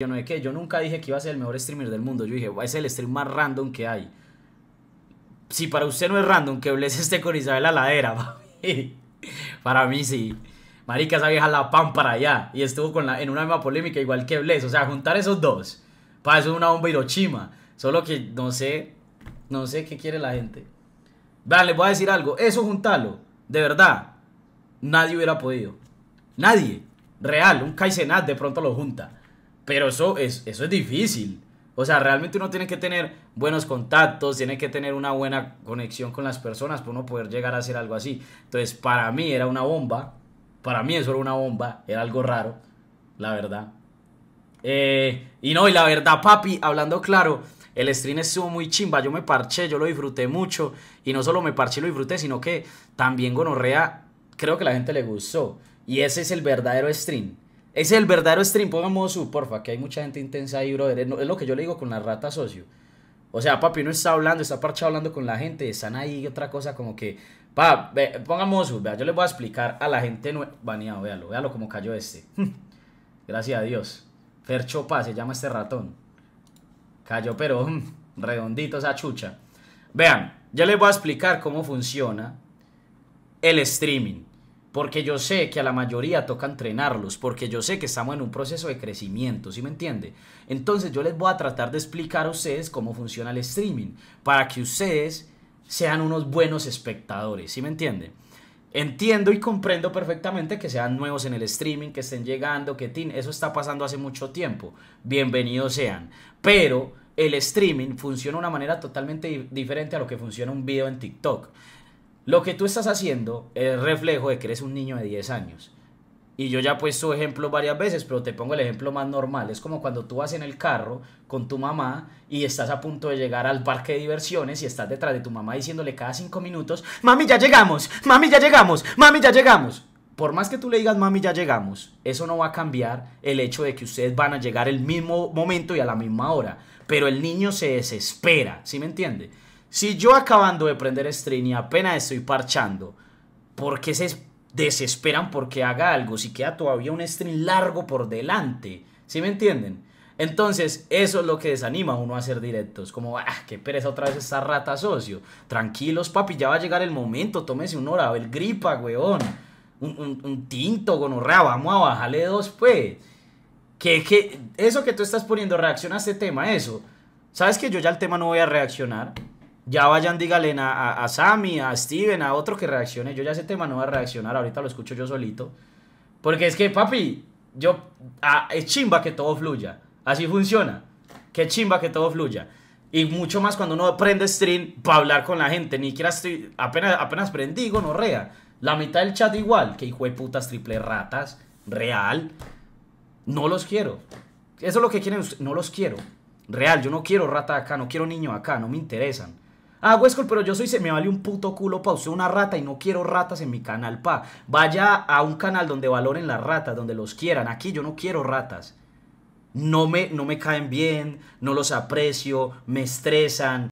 yo no sé qué, yo nunca dije que iba a ser el mejor streamer del mundo, yo dije, a ser el stream más random que hay. Si para usted no es random que Bless esté con Isabel a para mí, sí. Marica, esa vieja la pan para allá y estuvo con la, en una misma polémica igual que Bless, o sea, juntar esos dos, para eso es una bomba Hiroshima, solo que no sé, no sé qué quiere la gente. Vean, les voy a decir algo, eso juntarlo, de verdad, nadie hubiera podido, nadie, real, un Kaisenat de pronto lo junta. Pero eso es, eso es difícil. O sea, realmente uno tiene que tener buenos contactos, tiene que tener una buena conexión con las personas para uno poder llegar a hacer algo así. Entonces, para mí era una bomba. Para mí eso era una bomba. Era algo raro, la verdad. Eh, y no, y la verdad, papi, hablando claro, el stream estuvo muy chimba. Yo me parché, yo lo disfruté mucho. Y no solo me parché y lo disfruté, sino que también Gonorrea, creo que la gente le gustó. Y ese es el verdadero stream es el verdadero stream, póngamos su, porfa, que hay mucha gente intensa ahí, brother. Es lo que yo le digo con la rata socio. O sea, papi no está hablando, está parchado hablando con la gente, están ahí y otra cosa como que, pa, ve, pongamos vea, yo les voy a explicar a la gente no baneado, véalo, véalo como cayó este. Gracias a Dios. Ferchopa se llama este ratón. Cayó pero redondito esa chucha. Vean, yo les voy a explicar cómo funciona el streaming. Porque yo sé que a la mayoría toca entrenarlos, porque yo sé que estamos en un proceso de crecimiento, ¿sí me entiende? Entonces yo les voy a tratar de explicar a ustedes cómo funciona el streaming, para que ustedes sean unos buenos espectadores, ¿sí me entiende? Entiendo y comprendo perfectamente que sean nuevos en el streaming, que estén llegando, que eso está pasando hace mucho tiempo. Bienvenidos sean. Pero el streaming funciona de una manera totalmente diferente a lo que funciona un video en TikTok. Lo que tú estás haciendo es reflejo de que eres un niño de 10 años. Y yo ya he puesto ejemplo varias veces, pero te pongo el ejemplo más normal. Es como cuando tú vas en el carro con tu mamá y estás a punto de llegar al parque de diversiones y estás detrás de tu mamá diciéndole cada cinco minutos, mami ya llegamos, mami ya llegamos, mami ya llegamos. Por más que tú le digas, mami ya llegamos, eso no va a cambiar el hecho de que ustedes van a llegar el mismo momento y a la misma hora. Pero el niño se desespera, ¿sí me entiende? Si yo acabando de prender stream y apenas estoy parchando, ¿por qué se desesperan porque haga algo? Si queda todavía un stream largo por delante. ¿Sí me entienden? Entonces, eso es lo que desanima a uno a hacer directos. Como, ah, qué pereza otra vez esta rata, socio. Tranquilos, papi, ya va a llegar el momento. Tómese un el gripa, weón. Un, un, un tinto, gonorrea, vamos a bajarle dos, pues. ¿Qué? ¿Qué? eso que tú estás poniendo, reacciona a este tema, eso. ¿Sabes que yo ya al tema no voy a reaccionar? ya vayan, díganle a, a, Sammy, a Steven, a otro que reaccione. Yo ya ese tema no voy a reaccionar, ahorita lo escucho yo solito. Porque es que, papi, yo, ah, es chimba que todo fluya. Así funciona. Qué chimba que todo fluya. Y mucho más cuando uno prende stream para hablar con la gente. Ni siquiera apenas, apenas no gonorrea. La mitad del chat igual. Que hijo de putas, triple ratas, real. No los quiero. Eso es lo que quieren No los quiero. Real, yo no quiero rata acá, no quiero niño acá, no me interesan. Ah, Wesco, pero yo soy, se me vale un puto culo pa' una rata y no quiero ratas en mi canal, pa. Vaya a un canal donde valoren las ratas, donde los quieran. Aquí yo no quiero ratas. No me, no me caen bien, no los aprecio, me estresan.